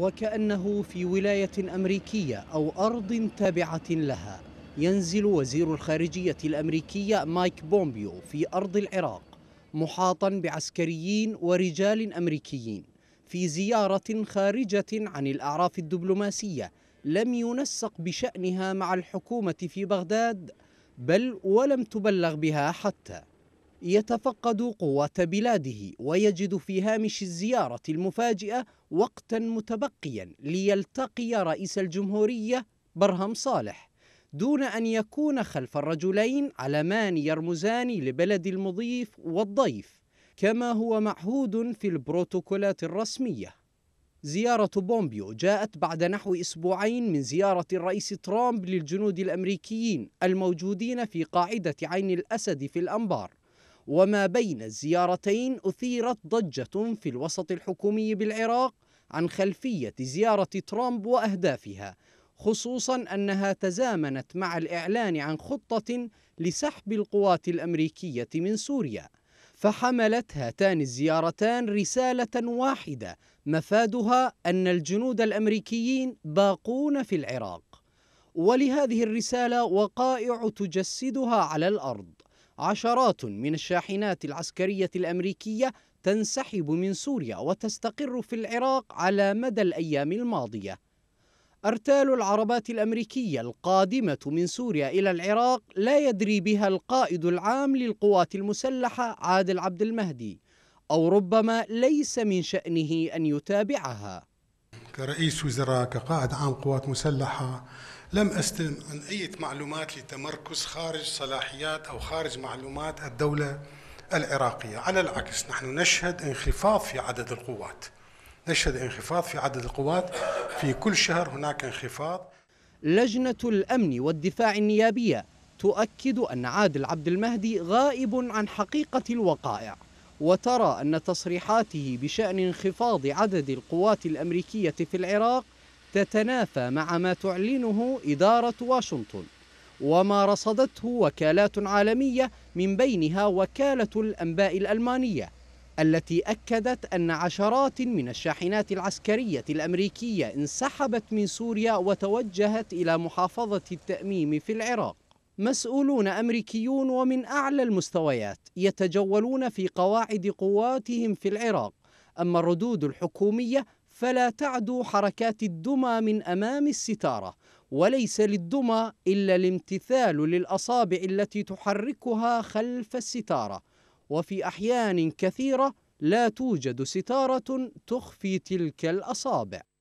وكأنه في ولاية أمريكية أو أرض تابعة لها ينزل وزير الخارجية الأمريكية مايك بومبيو في أرض العراق محاطا بعسكريين ورجال أمريكيين في زيارة خارجة عن الأعراف الدبلوماسية لم ينسق بشأنها مع الحكومة في بغداد بل ولم تبلغ بها حتى يتفقد قوات بلاده ويجد في هامش الزيارة المفاجئة وقتا متبقيا ليلتقي رئيس الجمهورية برهم صالح دون أن يكون خلف الرجلين علمان يرمزان لبلد المضيف والضيف كما هو معهود في البروتوكولات الرسمية زيارة بومبيو جاءت بعد نحو أسبوعين من زيارة الرئيس ترامب للجنود الأمريكيين الموجودين في قاعدة عين الأسد في الأنبار وما بين الزيارتين أثيرت ضجة في الوسط الحكومي بالعراق عن خلفية زيارة ترامب وأهدافها خصوصا أنها تزامنت مع الإعلان عن خطة لسحب القوات الأمريكية من سوريا فحملت هاتان الزيارتان رسالة واحدة مفادها أن الجنود الأمريكيين باقون في العراق ولهذه الرسالة وقائع تجسدها على الأرض عشرات من الشاحنات العسكرية الأمريكية تنسحب من سوريا وتستقر في العراق على مدى الأيام الماضية أرتال العربات الأمريكية القادمة من سوريا إلى العراق لا يدري بها القائد العام للقوات المسلحة عادل عبد المهدي أو ربما ليس من شأنه أن يتابعها كرئيس وزراء كقائد عام قوات مسلحة لم أستلم عن أي معلومات لتمركز خارج صلاحيات أو خارج معلومات الدولة العراقية على العكس نحن نشهد انخفاض في عدد القوات نشهد انخفاض في عدد القوات في كل شهر هناك انخفاض لجنة الأمن والدفاع النيابية تؤكد أن عادل عبد المهدي غائب عن حقيقة الوقائع وترى أن تصريحاته بشأن انخفاض عدد القوات الأمريكية في العراق تتنافى مع ما تعلنه إدارة واشنطن وما رصدته وكالات عالمية من بينها وكالة الأنباء الألمانية التي أكدت أن عشرات من الشاحنات العسكرية الأمريكية انسحبت من سوريا وتوجهت إلى محافظة التأميم في العراق مسؤولون أمريكيون ومن أعلى المستويات يتجولون في قواعد قواتهم في العراق أما الردود الحكومية فلا تعدو حركات الدمى من أمام الستارة وليس للدمى إلا الامتثال للأصابع التي تحركها خلف الستارة وفي أحيان كثيرة لا توجد ستارة تخفي تلك الأصابع